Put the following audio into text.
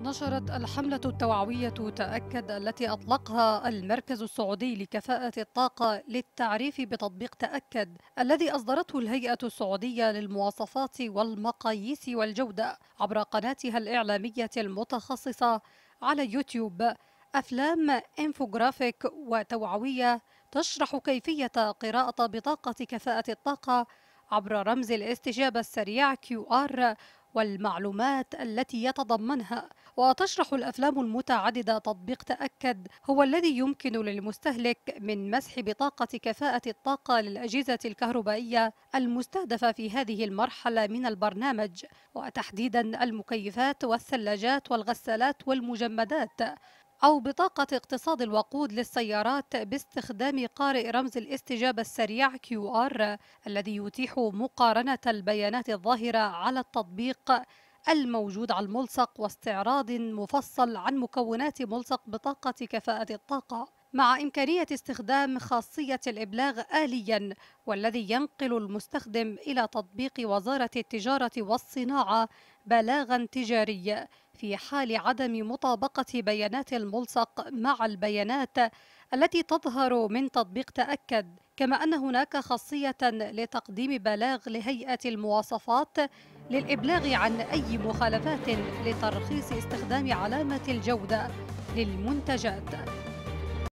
نشرت الحملة التوعوية تأكد التي أطلقها المركز السعودي لكفاءة الطاقة للتعريف بتطبيق تأكد الذي أصدرته الهيئة السعودية للمواصفات والمقاييس والجودة عبر قناتها الإعلامية المتخصصة على يوتيوب أفلام إنفوغرافيك وتوعوية تشرح كيفية قراءة بطاقة كفاءة الطاقة عبر رمز الاستجابة السريع QR والمعلومات التي يتضمنها وتشرح الأفلام المتعددة تطبيق تأكد هو الذي يمكن للمستهلك من مسح بطاقة كفاءة الطاقة للأجهزة الكهربائية المستهدفة في هذه المرحلة من البرنامج وتحديدا المكيفات والثلاجات والغسالات والمجمدات أو بطاقة اقتصاد الوقود للسيارات باستخدام قارئ رمز الاستجابة السريع QR الذي يتيح مقارنة البيانات الظاهرة على التطبيق الموجود على الملصق واستعراض مفصل عن مكونات ملصق بطاقة كفاءة الطاقة مع إمكانية استخدام خاصية الإبلاغ آلياً والذي ينقل المستخدم إلى تطبيق وزارة التجارة والصناعة بلاغاً تجارياً في حال عدم مطابقة بيانات الملصق مع البيانات التي تظهر من تطبيق تأكد كما أن هناك خاصية لتقديم بلاغ لهيئة المواصفات للإبلاغ عن أي مخالفات لترخيص استخدام علامة الجودة للمنتجات